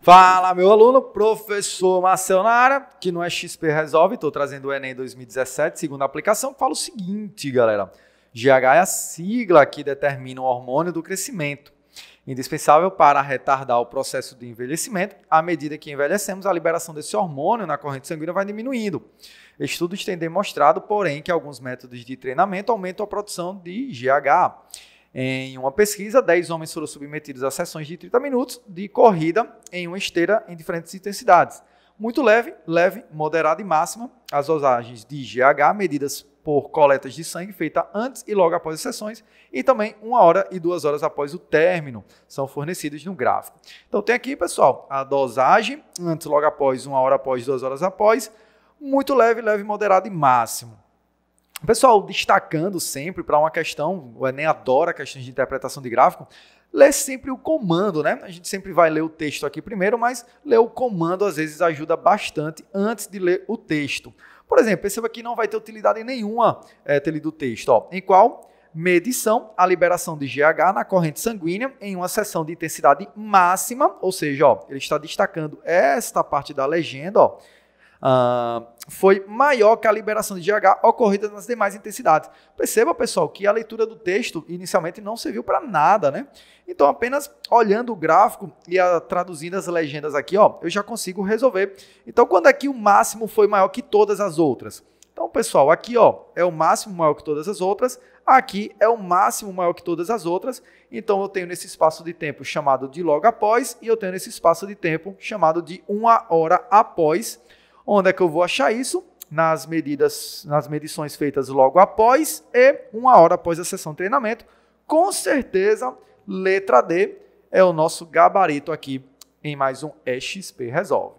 Fala, meu aluno, professor Marcel Nara, que não é XP Resolve, estou trazendo o Enem 2017, segunda aplicação, fala o seguinte, galera. GH é a sigla que determina o hormônio do crescimento indispensável para retardar o processo de envelhecimento. À medida que envelhecemos, a liberação desse hormônio na corrente sanguínea vai diminuindo. Estudos têm demonstrado, porém, que alguns métodos de treinamento aumentam a produção de GH. Em uma pesquisa, 10 homens foram submetidos a sessões de 30 minutos de corrida em uma esteira em diferentes intensidades. Muito leve, leve, moderada e máxima. As dosagens de GH medidas por coletas de sangue feita antes e logo após as sessões, e também uma hora e duas horas após o término, são fornecidos no gráfico. Então tem aqui, pessoal, a dosagem, antes, logo após, uma hora após, duas horas após, muito leve, leve, moderado e máximo. Pessoal, destacando sempre para uma questão, o Enem adora questões de interpretação de gráfico, lê sempre o comando, né? A gente sempre vai ler o texto aqui primeiro, mas ler o comando às vezes ajuda bastante antes de ler o texto. Por exemplo, perceba que não vai ter utilidade nenhuma é, ter lido o texto, ó, em qual medição a liberação de GH na corrente sanguínea em uma sessão de intensidade máxima, ou seja, ó, ele está destacando esta parte da legenda, ó, Uh, foi maior que a liberação de GH ocorrida nas demais intensidades. Perceba, pessoal, que a leitura do texto inicialmente não serviu para nada, né? Então, apenas olhando o gráfico e a, traduzindo as legendas aqui, ó, eu já consigo resolver. Então, quando aqui é o máximo foi maior que todas as outras? Então, pessoal, aqui ó, é o máximo maior que todas as outras, aqui é o máximo maior que todas as outras. Então, eu tenho nesse espaço de tempo chamado de logo após e eu tenho nesse espaço de tempo chamado de uma hora após. Onde é que eu vou achar isso? Nas medidas, nas medições feitas logo após e uma hora após a sessão de treinamento. Com certeza, letra D é o nosso gabarito aqui em mais um EXP Resolve.